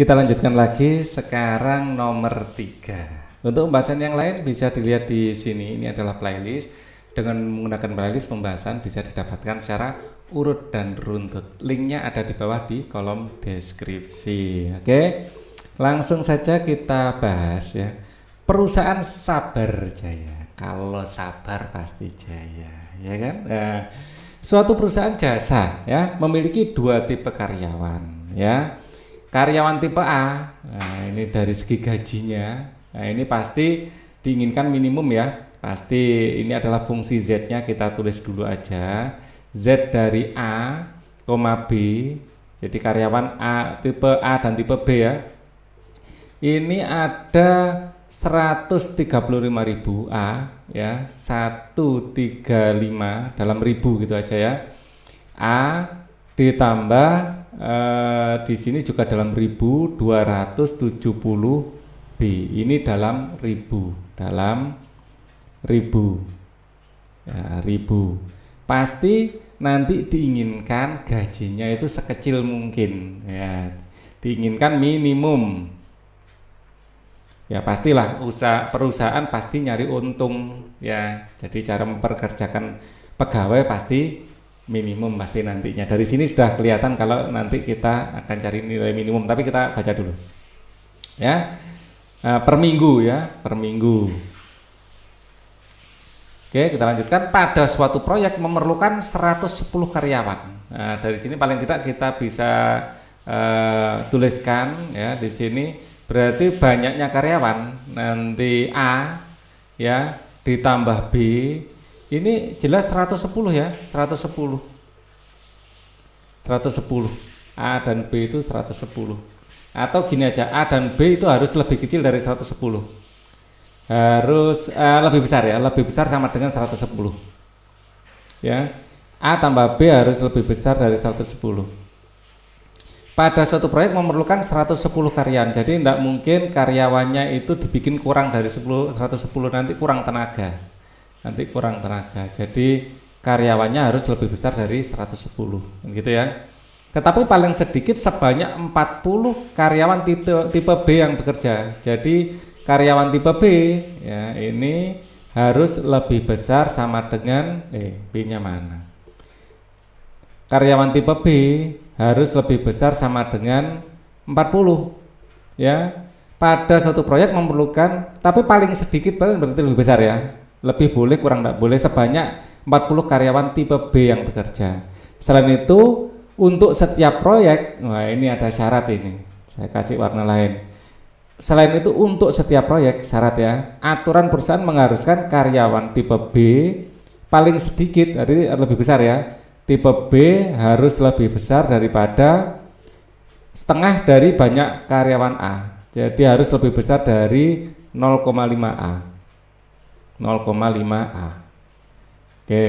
Kita lanjutkan lagi sekarang nomor tiga. Untuk pembahasan yang lain bisa dilihat di sini. Ini adalah playlist. Dengan menggunakan playlist pembahasan bisa didapatkan secara urut dan runtut. Linknya ada di bawah di kolom deskripsi. Oke, langsung saja kita bahas ya. Perusahaan Sabar Jaya. Kalau sabar pasti jaya, ya kan? Nah, suatu perusahaan jasa ya memiliki dua tipe karyawan ya Karyawan tipe A, nah ini dari segi gajinya, nah ini pasti diinginkan minimum ya. Pasti ini adalah fungsi Z-nya kita tulis dulu aja. Z dari A, koma B. Jadi karyawan A tipe A dan tipe B ya. Ini ada 135.000 A ya, 135 dalam ribu gitu aja ya. A ditambah Eh, di sini juga dalam 1270 B. Ini dalam ribu, dalam ribu. Ya, ribu. Pasti nanti diinginkan gajinya itu sekecil mungkin ya. Diinginkan minimum. Ya pastilah usaha perusahaan pasti nyari untung ya. Jadi cara memperkerjakan pegawai pasti minimum pasti nantinya. Dari sini sudah kelihatan kalau nanti kita akan cari nilai minimum, tapi kita baca dulu. Ya. Eh, per minggu ya, per minggu. Oke, kita lanjutkan. Pada suatu proyek memerlukan 110 karyawan. Nah, dari sini paling tidak kita bisa uh, tuliskan ya di sini berarti banyaknya karyawan nanti A ya ditambah B ini jelas 110 ya, 110. 110. A dan B itu 110. Atau gini aja, A dan B itu harus lebih kecil dari 110. Harus uh, lebih besar ya, lebih besar sama dengan 110. Ya. A tambah B harus lebih besar dari 110. Pada suatu proyek memerlukan 110 karyawan. Jadi tidak mungkin karyawannya itu dibikin kurang dari 10 110 nanti kurang tenaga nanti kurang tenaga. Jadi karyawannya harus lebih besar dari 110 gitu ya. Tetapi paling sedikit sebanyak 40 karyawan tipe, tipe B yang bekerja. Jadi karyawan tipe B ya ini harus lebih besar sama dengan eh B-nya mana? Karyawan tipe B harus lebih besar sama dengan 40 ya. Pada suatu proyek memerlukan tapi paling sedikit berarti lebih besar ya lebih boleh kurang tidak boleh sebanyak 40 karyawan tipe B yang bekerja. Selain itu untuk setiap proyek, wah ini ada syarat ini. Saya kasih warna lain. Selain itu untuk setiap proyek syarat ya, aturan perusahaan mengharuskan karyawan tipe B paling sedikit, dari lebih besar ya. Tipe B harus lebih besar daripada setengah dari banyak karyawan A. Jadi harus lebih besar dari 0,5A. 0,5A. Oke.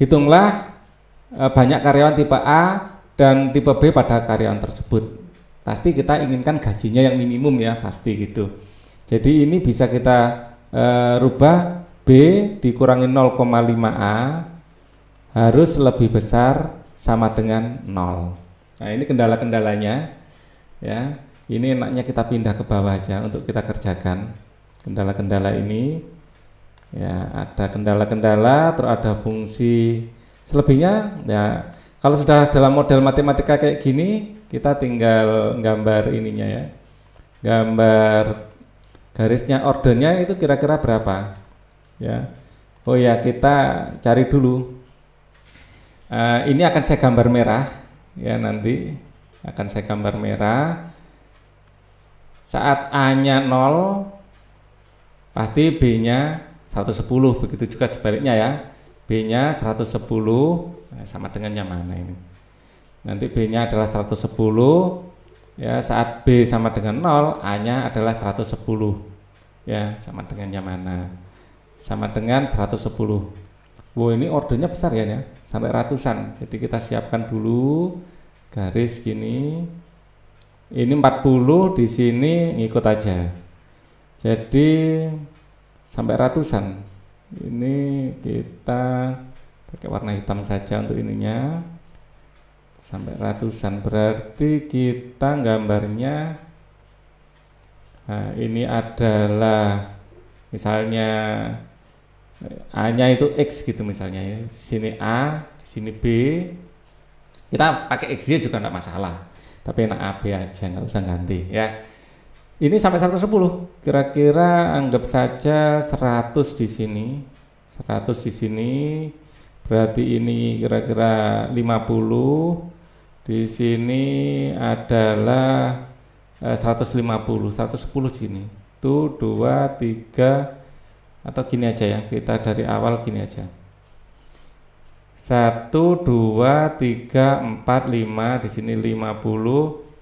Hitunglah eh, banyak karyawan tipe A dan tipe B pada karyawan tersebut. Pasti kita inginkan gajinya yang minimum ya, pasti gitu. Jadi ini bisa kita e, rubah B dikurangi 0,5A harus lebih besar sama dengan 0. Nah, ini kendala-kendalanya ya. Ini enaknya kita pindah ke bawah aja untuk kita kerjakan kendala-kendala ini ya ada kendala-kendala terus ada fungsi selebihnya ya kalau sudah dalam model matematika kayak gini kita tinggal gambar ininya ya gambar garisnya ordernya itu kira-kira berapa ya oh ya kita cari dulu uh, ini akan saya gambar merah ya nanti akan saya gambar merah saat A nya 0 pasti B-nya 110 begitu juga sebaliknya ya B-nya 110 eh, sama dengan yang mana ini nanti B-nya adalah 110 ya saat B sama dengan 0 A-nya adalah 110 ya sama dengan yang mana sama dengan 110 Wow ini ordernya besar ya ya sampai ratusan jadi kita siapkan dulu garis gini ini 40 di sini ngikut aja jadi sampai ratusan. Ini kita pakai warna hitam saja untuk ininya. Sampai ratusan berarti kita gambarnya nah, ini adalah misalnya A-nya itu X gitu misalnya ya. sini A, sini B. Kita pakai x juga enggak masalah. Tapi enak AB aja, nggak usah ganti ya. Ini sampai 110. Kira-kira anggap saja 100 di sini. 100 di sini berarti ini kira-kira 50. Di sini adalah 150, 110 di sini. 1 2 3 atau gini aja ya. Kita dari awal gini aja. 1 2 3 4 5 di sini 50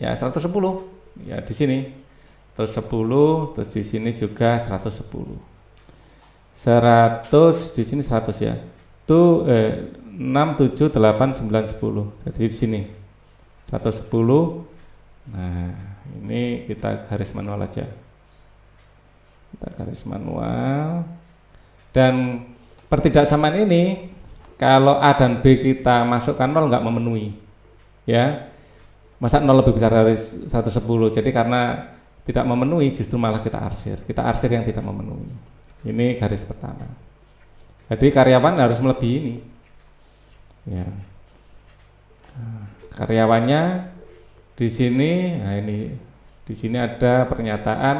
ya 110 ya di sini terus 10 terus di sini juga 110 100 di sini 100 ya itu eh, 6 7 8 9 10 jadi di sini 110 nah ini kita garis manual aja kita garis manual dan pertidaksamaan ini kalau A dan B kita masukkan nol nggak memenuhi ya masa nol lebih besar dari 110 jadi karena tidak memenuhi justru malah kita arsir kita arsir yang tidak memenuhi ini garis pertama jadi karyawan harus melebihi ini ya nah, karyawannya di sini nah ini di sini ada pernyataan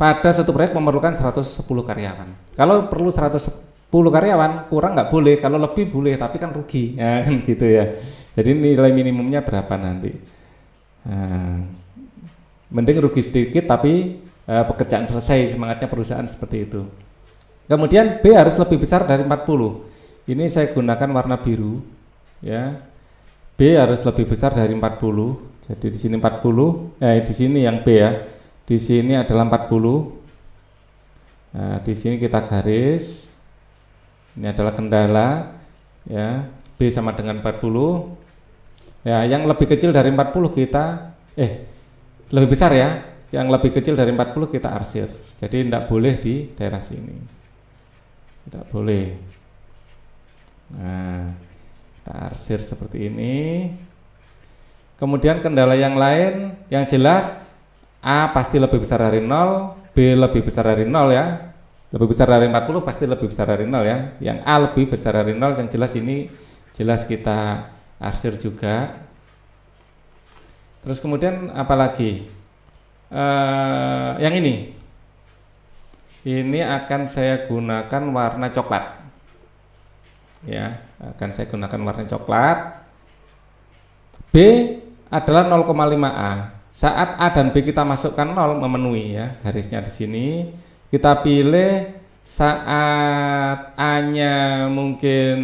pada satu proyek memerlukan 110 karyawan kalau perlu 110 karyawan kurang nggak boleh kalau lebih boleh tapi kan rugi ya kan, gitu ya jadi nilai minimumnya berapa nanti Eh, mending rugi sedikit tapi e, pekerjaan selesai semangatnya perusahaan seperti itu. Kemudian B harus lebih besar dari 40. Ini saya gunakan warna biru ya. B harus lebih besar dari 40. Jadi di sini 40, eh di sini yang B ya. Di sini adalah 40. Nah, di sini kita garis. Ini adalah kendala ya. B sama dengan 40. Ya, yang lebih kecil dari 40 kita eh lebih besar ya, yang lebih kecil dari 40 kita arsir. Jadi tidak boleh di daerah sini. Tidak boleh. Nah, kita arsir seperti ini. Kemudian kendala yang lain yang jelas A pasti lebih besar dari 0, B lebih besar dari 0 ya. Lebih besar dari 40 pasti lebih besar dari 0 ya. Yang A lebih besar dari 0 yang jelas ini jelas kita arsir juga. Terus kemudian apalagi? Uh, eh, yang ini. Ini akan saya gunakan warna coklat. Ya, akan saya gunakan warna coklat. B adalah 0,5A. Saat A dan B kita masukkan 0 memenuhi ya garisnya di sini. Kita pilih saat A-nya mungkin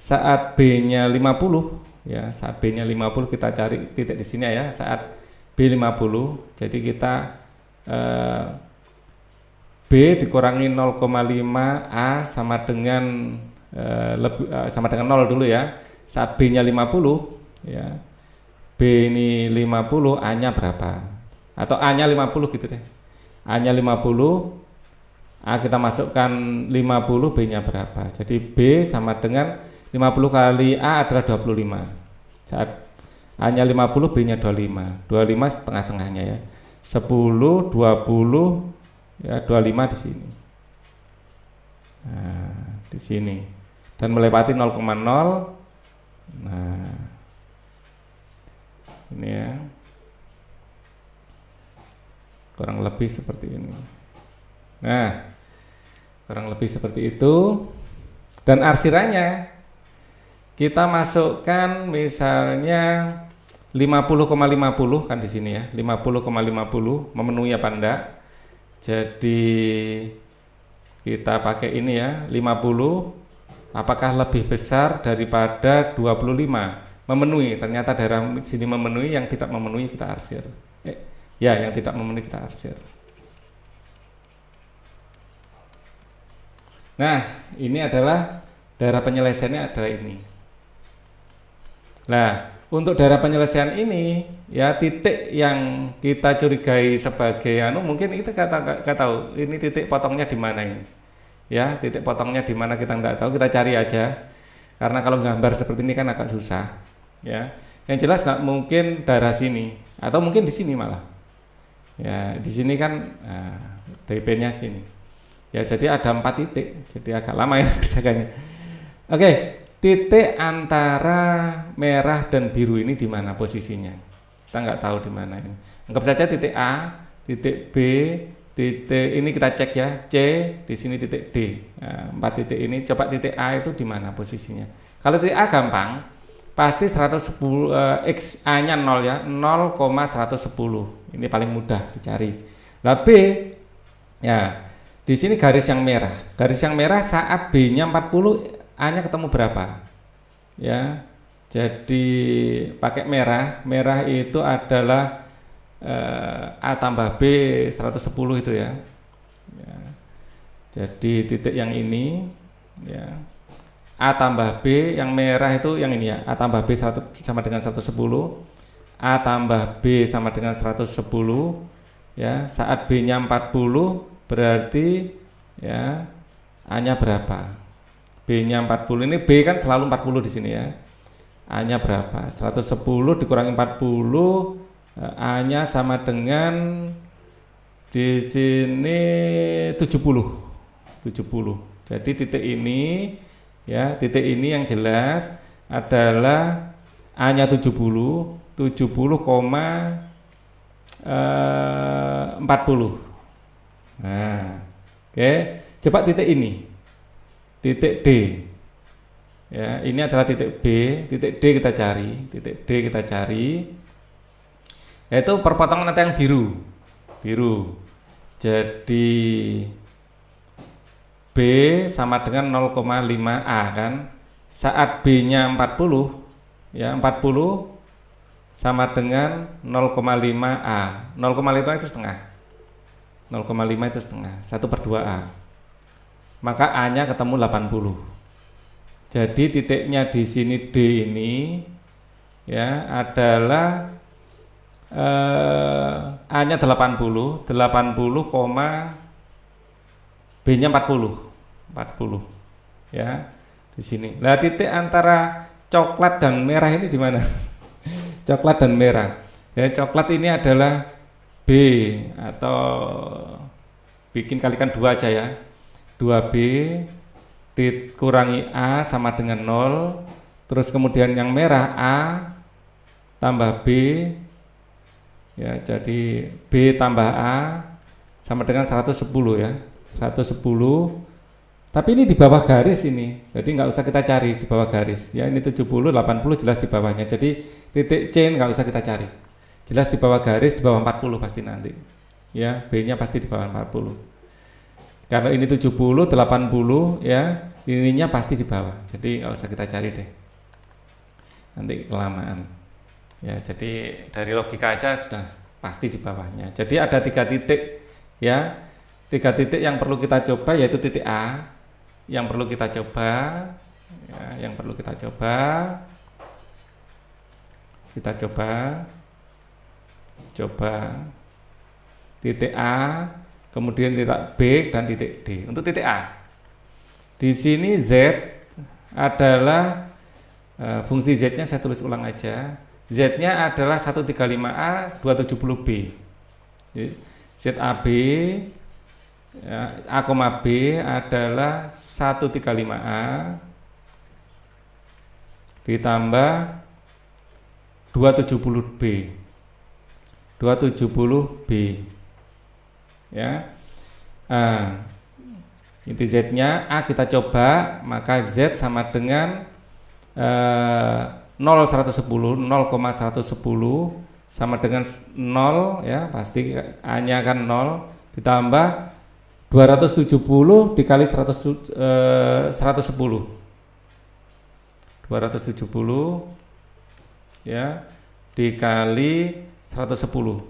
saat B-nya 50 ya, saat B-nya 50 kita cari titik di sini ya, saat B50. Jadi kita eh, B dikurangi 0,5 A sama dengan eh, lebih eh, sama dengan 0 dulu ya. Saat B-nya 50 ya. B ini 50, A-nya berapa? Atau A-nya 50 gitu deh. A-nya 50 A kita masukkan 50 B-nya berapa? Jadi B sama dengan 50 kali A adalah 25 saat A nya 50 B nya 25 25 setengah-tengahnya ya 10 20 ya 25 di sini nah, di sini dan melewati 0,0 nah ini ya kurang lebih seperti ini nah kurang lebih seperti itu dan arsirannya kita masukkan misalnya 50,50 kan di sini ya. 50,50 memenuhi apa enggak? Jadi kita pakai ini ya, 50 apakah lebih besar daripada 25? Memenuhi, ternyata daerah sini memenuhi yang tidak memenuhi kita arsir. Eh, ya, yang tidak memenuhi kita arsir. Nah, ini adalah daerah penyelesaiannya adalah ini. Nah, untuk daerah penyelesaian ini ya titik yang kita curigai sebagai anu mungkin kita kata kata tahu ini titik potongnya di mana ini ya titik potongnya di mana kita nggak tahu kita cari aja karena kalau gambar seperti ini kan agak susah ya yang jelas nggak mungkin daerah sini atau mungkin di sini malah ya di sini kan nah, DP-nya sini ya jadi ada empat titik jadi agak lama ya kerjanya. oke titik antara merah dan biru ini di mana posisinya kita nggak tahu di mana ini anggap saja titik A titik B titik ini kita cek ya C di sini titik D nah, empat titik ini coba titik A itu di mana posisinya kalau titik A gampang pasti 110 eh, x A nya 0 ya 0,110 ini paling mudah dicari lah B ya di sini garis yang merah garis yang merah saat B nya 40 A-nya ketemu berapa? Ya. Jadi pakai merah, merah itu adalah eh, A tambah B 110 itu ya. ya. Jadi titik yang ini ya. A tambah B yang merah itu yang ini ya. A tambah B 100, sama dengan 110. A tambah B sama dengan 110 ya. Saat B-nya 40 berarti ya A-nya berapa? B-nya 40. Ini B kan selalu 40 di sini ya. A-nya berapa? 110 dikurangi 40 eh, A-nya sama dengan di sini 70. 70. Jadi titik ini ya, titik ini yang jelas adalah A-nya 70, 70, 40. Nah, oke. Okay. Coba titik ini titik D. Ya, ini adalah titik B, titik D kita cari, titik D kita cari. Yaitu perpotongan nanti yang biru. Biru. Jadi B sama dengan 0,5A kan. Saat B-nya 40, ya 40 sama dengan 0,5A. 0,5 itu setengah. 0,5 itu setengah. 1 per 2A maka A-nya ketemu 80. Jadi titiknya di sini D ini ya adalah eh, A-nya 80, 80, B-nya 40. 40. Ya, di sini. Nah, titik antara coklat dan merah ini di mana? coklat dan merah. Ya, coklat ini adalah B atau bikin kalikan dua aja ya 2B dikurangi A sama dengan 0 terus kemudian yang merah A tambah B ya jadi B tambah A sama dengan 110 ya 110 tapi ini di bawah garis ini jadi nggak usah kita cari di bawah garis ya ini 70 80 jelas di bawahnya jadi titik C nggak usah kita cari jelas di bawah garis di bawah 40 pasti nanti ya B nya pasti di bawah 40 karena ini 70, 80 ya, ininya pasti di bawah. Jadi nggak usah kita cari deh. Nanti kelamaan. Ya, jadi dari logika aja sudah pasti di bawahnya. Jadi ada tiga titik ya. Tiga titik yang perlu kita coba yaitu titik A yang perlu kita coba ya, yang perlu kita coba kita coba coba titik A kemudian titik B dan titik D. Untuk titik A, di sini Z adalah e, fungsi Z-nya saya tulis ulang aja. Z-nya adalah 135A 270B. Jadi ZAB A, B ya, adalah 135A ditambah 270B. 270B ya nah, inti z nya a kita coba maka z sama dengan eh, 0 0,110 sama dengan 0 ya pasti a nya kan 0 ditambah 270 dikali 100, eh, 110 270 ya dikali 110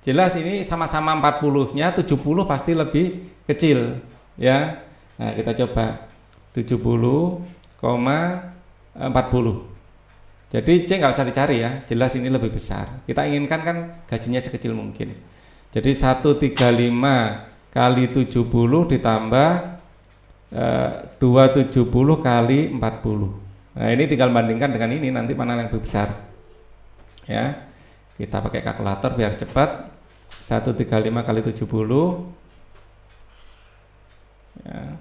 Jelas ini sama-sama 40-nya 70 pasti lebih kecil ya. Nah, kita coba 70,40. Jadi C nggak usah dicari ya, jelas ini lebih besar. Kita inginkan kan gajinya sekecil mungkin. Jadi 135 kali 70 ditambah e, eh, 270 kali 40. Nah, ini tinggal bandingkan dengan ini nanti mana yang lebih besar. Ya. Kita pakai kalkulator biar cepat. 135 kali 70 ya.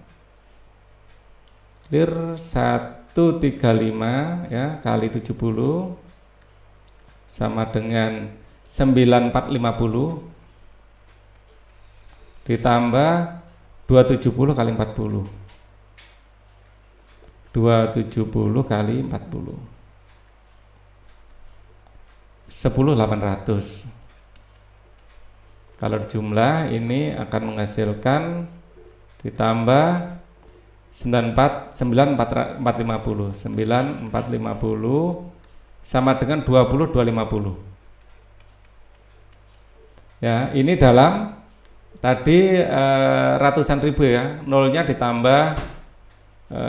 Clear 135 ya kali 70 sama dengan 9450 ditambah 270 kali 40 270 kali 40 10.800 kalau jumlah ini akan menghasilkan ditambah 94 9450 9450 sama dengan 20250 ya ini dalam tadi e, ratusan ribu ya nolnya ditambah e,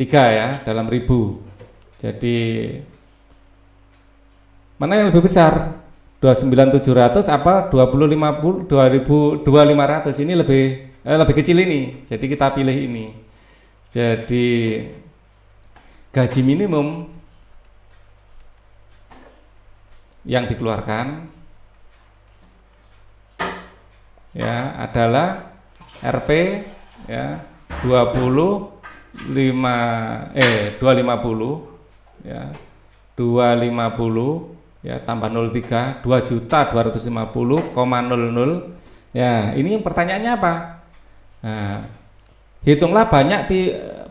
tiga ya dalam ribu jadi Mana yang lebih besar? 29700 apa 2050 2000 2500 ini lebih eh, lebih kecil ini. Jadi kita pilih ini. Jadi gaji minimum yang dikeluarkan ya adalah RP ya 25 eh 250 ya 250 ya tambah 03 2 juta 250,00 ya ini pertanyaannya apa nah, hitunglah banyak di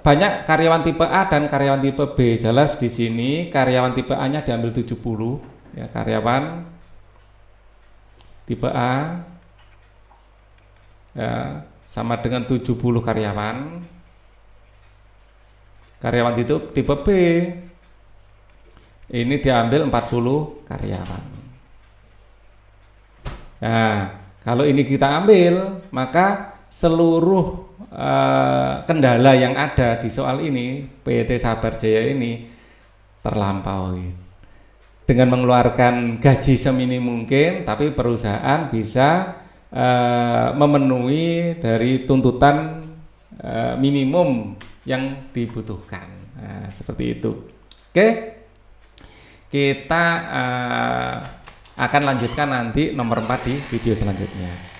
banyak karyawan tipe A dan karyawan tipe B jelas di sini karyawan tipe A nya diambil 70 ya karyawan tipe A ya, sama dengan 70 karyawan karyawan itu tipe B ini diambil 40 karyawan nah kalau ini kita ambil maka seluruh eh, kendala yang ada di soal ini PT e Sabar Jaya ini terlampaui dengan mengeluarkan gaji semini mungkin tapi perusahaan bisa eh, memenuhi dari tuntutan eh, minimum yang dibutuhkan nah, seperti itu oke okay? kita uh, akan lanjutkan nanti nomor 4 di video selanjutnya.